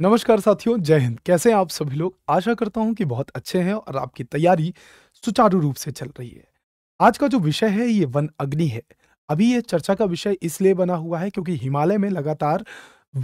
नमस्कार साथियों जय हिंद कैसे हैं आप सभी लोग आशा करता हूं कि बहुत अच्छे हैं और आपकी तैयारी सुचारू रूप से चल रही है आज का जो विषय है ये वन अग्नि है अभी यह चर्चा का विषय इसलिए बना हुआ है क्योंकि हिमालय में लगातार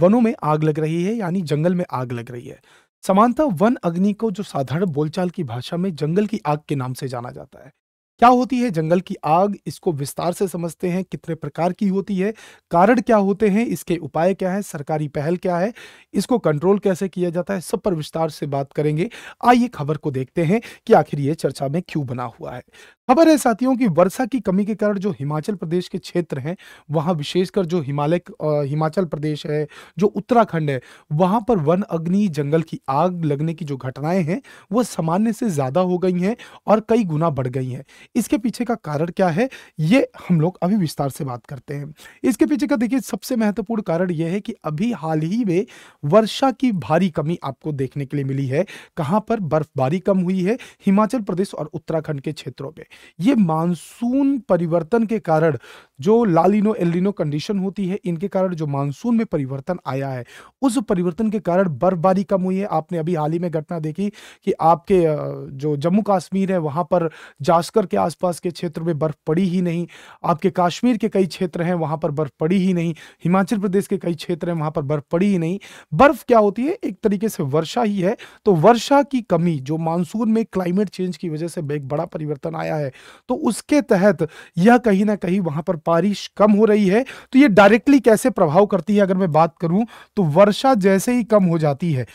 वनों में आग लग रही है यानी जंगल में आग लग रही है समानता वन अग्नि को जो साधारण बोलचाल की भाषा में जंगल की आग के नाम से जाना जाता है क्या होती है जंगल की आग इसको विस्तार से समझते हैं कितने प्रकार की होती है कारण क्या होते हैं इसके उपाय क्या है सरकारी पहल क्या है इसको कंट्रोल कैसे किया जाता है सब पर विस्तार से बात करेंगे आइए खबर को देखते हैं कि आखिर ये चर्चा में क्यों बना हुआ है खबर है साथियों कि वर्षा की कमी के कारण जो हिमाचल प्रदेश के क्षेत्र हैं वहाँ विशेषकर जो हिमालय हिमाचल प्रदेश है जो उत्तराखंड है वहाँ पर वन अग्नि जंगल की आग लगने की जो घटनाएं हैं वो सामान्य से ज़्यादा हो गई हैं और कई गुना बढ़ गई हैं इसके पीछे का कारण क्या है ये हम लोग अभी विस्तार से बात करते हैं इसके पीछे का देखिए सबसे महत्वपूर्ण कारण यह है कि अभी हाल ही में वर्षा की भारी कमी आपको देखने के लिए मिली है कहाँ पर बर्फबारी कम हुई है हिमाचल प्रदेश और उत्तराखंड के क्षेत्रों में ये मानसून परिवर्तन के कारण जो लालिनो एलिनो कंडीशन होती है इनके कारण जो मानसून में परिवर्तन आया है उस परिवर्तन के कारण बर्फबारी कम हुई है आपने अभी हाल ही में घटना देखी कि आपके जो जम्मू कश्मीर है वहाँ पर जास्कर के आसपास के क्षेत्र में बर्फ पड़ी ही नहीं आपके कश्मीर के कई क्षेत्र हैं वहाँ पर बर्फ पड़ी ही नहीं हिमाचल प्रदेश के कई क्षेत्र हैं वहाँ पर बर्फ पड़ी ही नहीं बर्फ क्या होती है एक तरीके से वर्षा ही है तो वर्षा की कमी जो मानसून में क्लाइमेट चेंज की वजह से एक बड़ा परिवर्तन आया है है तो उसके तहत यह कहीं ना कहीं वहां पर बारिश कम हो रही है तो यह डायरेक्टली कैसे प्रभाव करती है अगर मैं बात करूं तो वर्षा जैसे ही कम हो जाती है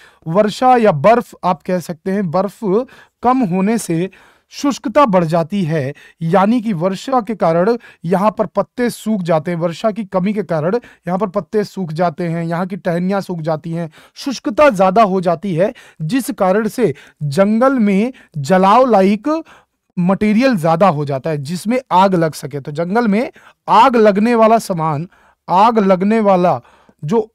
वर्षा या बर्फ आप कह सकते हैं बर्फ कम होने से शुष्कता बढ़ जाती है यानी कि वर्षा के कारण यहाँ पर पत्ते सूख जाते हैं वर्षा की कमी के कारण यहाँ पर पत्ते सूख जाते हैं यहाँ की टहनियाँ सूख जाती हैं शुष्कता ज़्यादा हो जाती है जिस कारण से जंगल में जलाव लाइक मटेरियल ज़्यादा हो जाता है जिसमें आग लग सके तो जंगल में आग लगने वाला सामान आग लगने वाला जो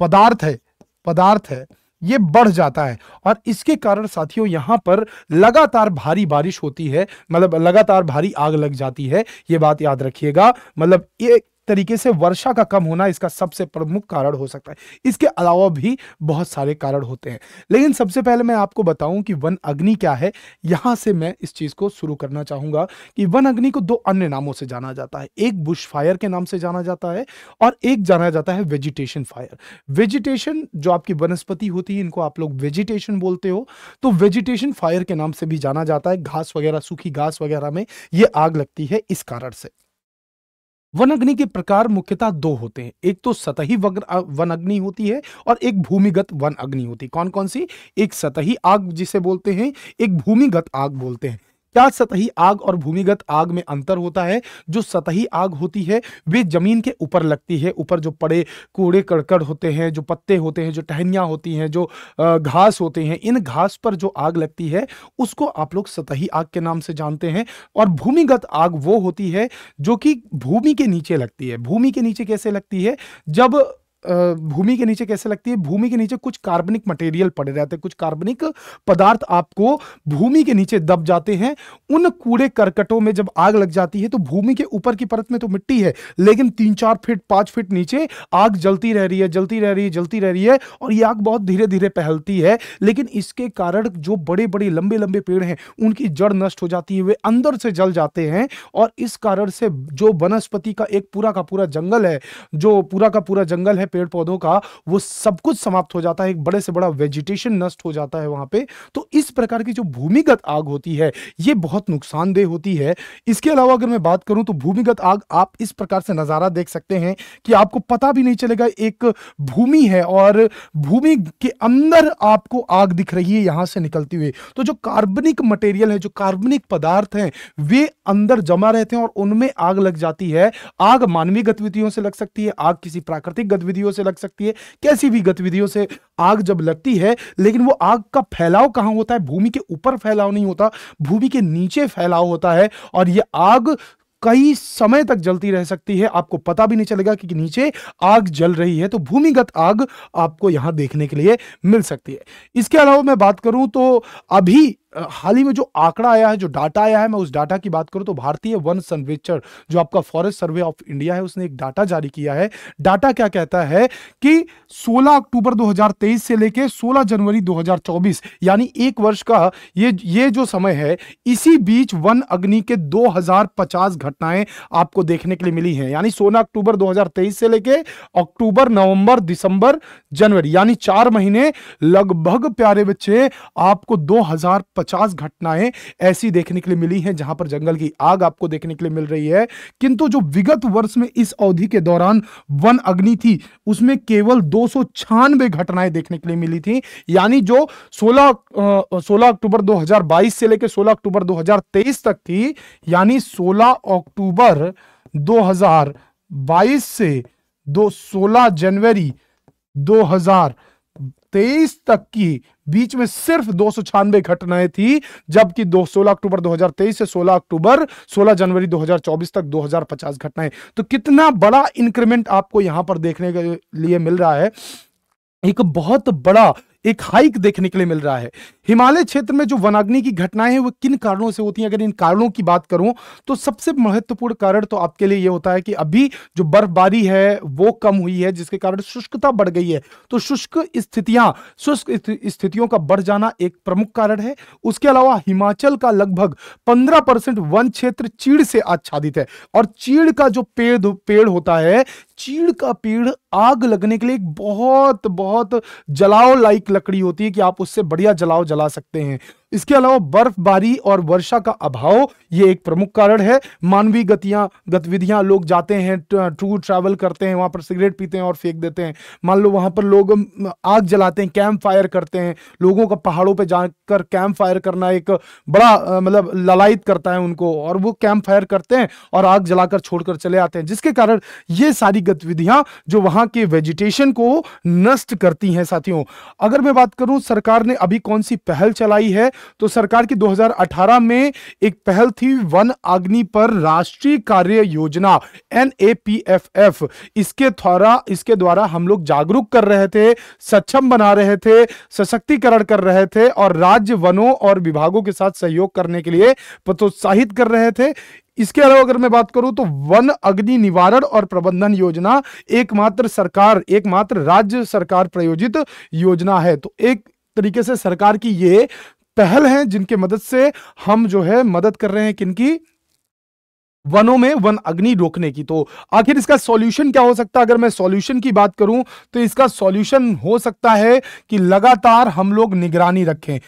पदार्थ है पदार्थ है ये बढ़ जाता है और इसके कारण साथियों यहाँ पर लगातार भारी बारिश होती है मतलब लगातार भारी आग लग जाती है ये बात याद रखिएगा मतलब ये तरीके से वर्षा का कम होना इसका सबसे प्रमुख कारण हो सकता है इसके अलावा भी बहुत सारे कारण होते हैं लेकिन सबसे पहले मैं आपको बताऊं कि वन अग्नि क्या है यहां से मैं इस चीज को शुरू करना चाहूंगा कि वन अग्नि को दो अन्य नामों से जाना जाता है एक बुश फायर के नाम से जाना जाता है और एक जाना जाता है वेजिटेशन फायर वेजिटेशन जो आपकी वनस्पति होती है इनको आप लोग वेजिटेशन बोलते हो तो वेजिटेशन फायर के नाम से भी जाना जाता है घास वगैरह सूखी घास वगैरह में ये आग लगती है इस कारण से वन अग्नि के प्रकार मुख्यतः दो होते हैं एक तो सतही वन अग्नि होती है और एक भूमिगत वन अग्नि होती है कौन कौन सी एक सतही आग जिसे बोलते हैं एक भूमिगत आग बोलते हैं क्या सतही आग और भूमिगत आग में अंतर होता है जो सतही आग होती है वे जमीन के ऊपर लगती है ऊपर जो पड़े कूड़े कड़कड़ होते हैं जो पत्ते होते हैं जो टहनियाँ होती हैं जो घास होते हैं इन घास पर जो आग लगती है उसको आप लोग सतही आग के नाम से जानते हैं और भूमिगत आग वो होती है जो कि भूमि के नीचे लगती है भूमि के नीचे कैसे लगती है जब भूमि के नीचे कैसे लगती है भूमि के नीचे कुछ कार्बनिक मटेरियल पड़े रहते हैं कुछ कार्बनिक पदार्थ आपको भूमि के नीचे दब जाते हैं उन कूड़े करकटों में जब आग लग जाती है तो भूमि के ऊपर की परत में तो मिट्टी है लेकिन तीन चार फीट पांच फीट नीचे आग जलती रह रही है जलती रह रही है जलती रह रही है और ये आग बहुत धीरे धीरे पहलती है लेकिन इसके कारण जो बड़े बड़े लंबे लंबे पेड़ हैं उनकी जड़ नष्ट हो जाती है वे अंदर से जल जाते हैं और इस कारण से जो वनस्पति का एक पूरा का पूरा जंगल है जो पूरा का पूरा जंगल है पेड़ पौधों का वो सब कुछ समाप्त हो जाता है एक बड़े से बड़ा वेजिटेशन नष्ट हो जाता है वहां पे तो इस प्रकार की जो भूमिगत आग होती है ये बहुत नुकसानदेह होती है इसके अलावा अगर मैं बात करूं तो भूमिगत आग आप इस प्रकार से नज़ारा देख सकते हैं कि आपको पता भी नहीं चलेगा एक भूमि है और भूमि के अंदर आपको आग दिख रही है यहां से निकलती हुई तो जो कार्बनिक मटेरियल है जो कार्बनिक पदार्थ हैं वे अंदर जमा रहते हैं और उनमें आग लग जाती है आग मानवीय गतिविधियों से लग सकती है आग किसी प्राकृतिक गतिविधि गतिविधियों से लग सकती है कैसी भी गतिविधियों से आग जब लगती है लेकिन वो आग का फैलाव कहाँ होता है भूमि के ऊपर फैलाव नहीं होता भूमि के नीचे फैलाव होता है और ये आग कई समय तक जलती रह सकती है आपको पता भी नहीं चलेगा कि नीचे आग जल रही है तो भूमिगत आग आपको यहां देखने के लिए मिल सकती है इसके अलावा मैं बात करूं तो अभी हाल ही में जो आंकड़ा आया है जो डाटा आया है मैं उस डाटा की बात करूं तो भारतीय वन सर्वेक्षण जो आपका फॉरेस्ट सर्वे ऑफ इंडिया है उसने एक डाटा जारी किया है डाटा क्या कहता है कि 16 अक्टूबर 2023 से लेकर 16 जनवरी 2024 यानी एक वर्ष का ये ये जो समय है इसी बीच वन अग्नि के 2050 घटनाएं आपको देखने के लिए मिली हैं यानी सोलह अक्टूबर दो से लेके अक्टूबर नवंबर दिसंबर जनवरी यानी चार महीने लगभग प्यारे बच्चे आपको दो पचास घटनाएं ऐसी देखने के लिए मिली हैं जहां पर जंगल की आग आपको देखने के लिए मिल रही है किंतु जो विगत वर्ष में इस अवधि के दौरान वन अग्नि थी उसमें केवल दो घटनाएं देखने के लिए मिली थी यानी जो सोलह सोलह अक्टूबर दो से लेकर सोलह अक्टूबर दो तक थी यानी सोलह अक्टूबर 2022 से दो 16 जनवरी 2023 तक की बीच में सिर्फ दो सौ छियानवे घटनाएं थी जबकि दो सोलह अक्टूबर 2023 से 16 अक्टूबर 16 जनवरी 2024 तक 2050 घटनाएं तो कितना बड़ा इंक्रीमेंट आपको यहां पर देखने के लिए मिल रहा है एक बहुत बड़ा एक हाइक देखने के लिए मिल रहा है हिमालय क्षेत्र में जो वनाग्नि की घटनाएं हैं वो किन कारणों से होती हैं अगर इन कारणों की बात करूं तो सबसे महत्वपूर्ण कारण तो आपके लिए ये होता है कि अभी जो बर्फबारी है वो कम हुई है जिसके कारण शुष्कता बढ़ गई है तो शुष्क स्थितियां शुष्क स्थितियों का बढ़ जाना एक प्रमुख कारण है उसके अलावा हिमाचल का लगभग पंद्रह परसेंट वन क्षेत्र चीड़ से आच्छादित है और चीड़ का जो पेड़ पेड़ होता है चीड़ का पेड़ आग लगने के लिए एक बहुत बहुत जलाओ लाइक लकड़ी होती है कि आप उससे बढ़िया जलाओ जला चला सकते हैं इसके अलावा बर्फबारी और वर्षा का अभाव ये एक प्रमुख कारण है मानवीय गतियां गतिविधियां लोग जाते हैं टूर ट्रैवल करते हैं वहाँ पर सिगरेट पीते हैं और फेंक देते हैं मान लो वहाँ पर लोग आग जलाते हैं कैंप फायर करते हैं लोगों का पहाड़ों पर जाकर कैंप फायर करना एक बड़ा मतलब ललायत करता है उनको और वो कैंप फायर करते हैं और आग जलाकर छोड़कर चले आते हैं जिसके कारण ये सारी गतिविधियां जो वहाँ के वेजिटेशन को नष्ट करती हैं साथियों अगर मैं बात करूं सरकार ने अभी कौन सी पहल चलाई है तो सरकार की 2018 में एक पहल थी वन अग्नि पर राष्ट्रीय कार्य योजना एन इसके द्वारा इसके द्वारा हम लोग जागरूक कर रहे थे सक्षम बना रहे थे सशक्तिकरण कर रहे थे और राज्य वनों और विभागों के साथ सहयोग करने के लिए प्रोत्साहित कर रहे थे इसके अलावा अगर मैं बात करूं तो वन अग्नि निवारण और प्रबंधन योजना एकमात्र सरकार एकमात्र राज्य सरकार प्रायोजित योजना है तो एक तरीके से सरकार की ये पहल हैं जिनके मदद से हम जो है मदद कर रहे हैं किनकी वनों में वन अग्नि रोकने की तो आखिर इसका सॉल्यूशन क्या हो सकता है अगर मैं सॉल्यूशन की बात करूं तो इसका सॉल्यूशन हो सकता है कि लगातार हम लोग निगरानी रखें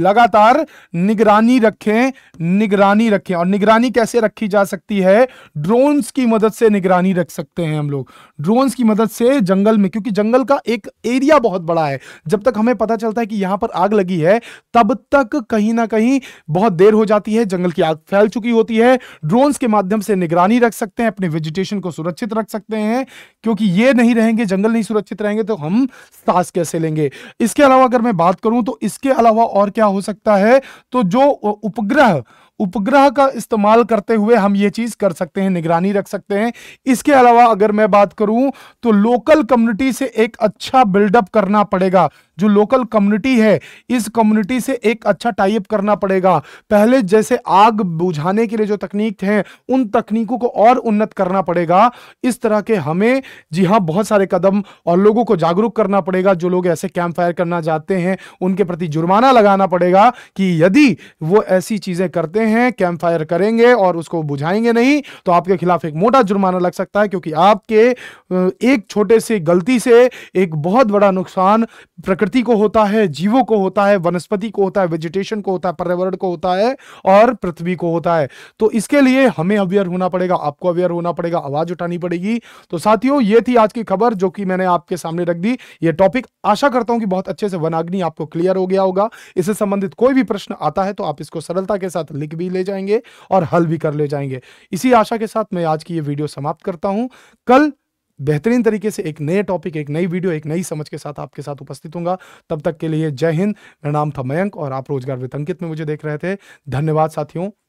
लगातार निगरानी रखें निगरानी रखें और निगरानी कैसे रखी जा सकती है ड्रोन्स की मदद से निगरानी रख सकते हैं हम लोग ड्रोन्स की मदद से जंगल में क्योंकि जंगल का एक एरिया बहुत बड़ा है जब तक हमें पता चलता है कि यहां पर आग लगी है तब तक कहीं ना कहीं बहुत देर हो जाती है जंगल की आग फैल चुकी होती है ड्रोन्स के माध्यम से निगरानी रख सकते हैं अपने वेजिटेशन को सुरक्षित रख सकते हैं क्योंकि ये नहीं रहेंगे जंगल नहीं सुरक्षित रहेंगे तो हम सांस कैसे लेंगे इसके अलावा अगर मैं बात करूं तो इसके अलावा और क्या हो सकता है तो जो उपग्रह उपग्रह का इस्तेमाल करते हुए हम ये चीज कर सकते हैं निगरानी रख सकते हैं इसके अलावा अगर मैं बात करूं तो लोकल कम्युनिटी से एक अच्छा बिल्डअप करना पड़ेगा जो लोकल कम्युनिटी है इस कम्युनिटी से एक अच्छा टाइप करना पड़ेगा पहले जैसे आग बुझाने के लिए जो तकनीक थे उन तकनीकों को और उन्नत करना पड़ेगा इस तरह के हमें जी हाँ बहुत सारे कदम और लोगों को जागरूक करना पड़ेगा जो लोग ऐसे कैंप फायर करना चाहते हैं उनके प्रति जुर्माना लगाना पड़ेगा कि यदि वो ऐसी चीज़ें करते हैं कैंप फायर करेंगे और उसको बुझाएंगे नहीं तो आपके खिलाफ एक मोटा जुर्माना लग सकता है क्योंकि आपके एक छोटे से गलती से एक बहुत बड़ा नुकसान प्रकृति प्रकृति को होता है जीवों को होता है वनस्पति को होता है वेजिटेशन को होता है पर्यावरण को होता है और पृथ्वी को होता है तो इसके लिए हमें अवेयर होना पड़ेगा आपको अवेयर होना पड़ेगा आवाज उठानी पड़ेगी तो साथियों ये थी आज की खबर जो कि मैंने आपके सामने रख दी ये टॉपिक आशा करता हूं कि बहुत अच्छे से वनाग्नि आपको क्लियर हो गया होगा इससे संबंधित कोई भी प्रश्न आता है तो आप इसको सरलता के साथ लिख भी ले जाएंगे और हल भी कर ले जाएंगे इसी आशा के साथ मैं आज की ये वीडियो समाप्त करता हूं कल बेहतरीन तरीके से एक नए टॉपिक एक नई वीडियो एक नई समझ के साथ आपके साथ उपस्थित हूँ तब तक के लिए जय हिंद मेरा नाम था मयंक और आप रोजगार वित्त अंकित में मुझे देख रहे थे धन्यवाद साथियों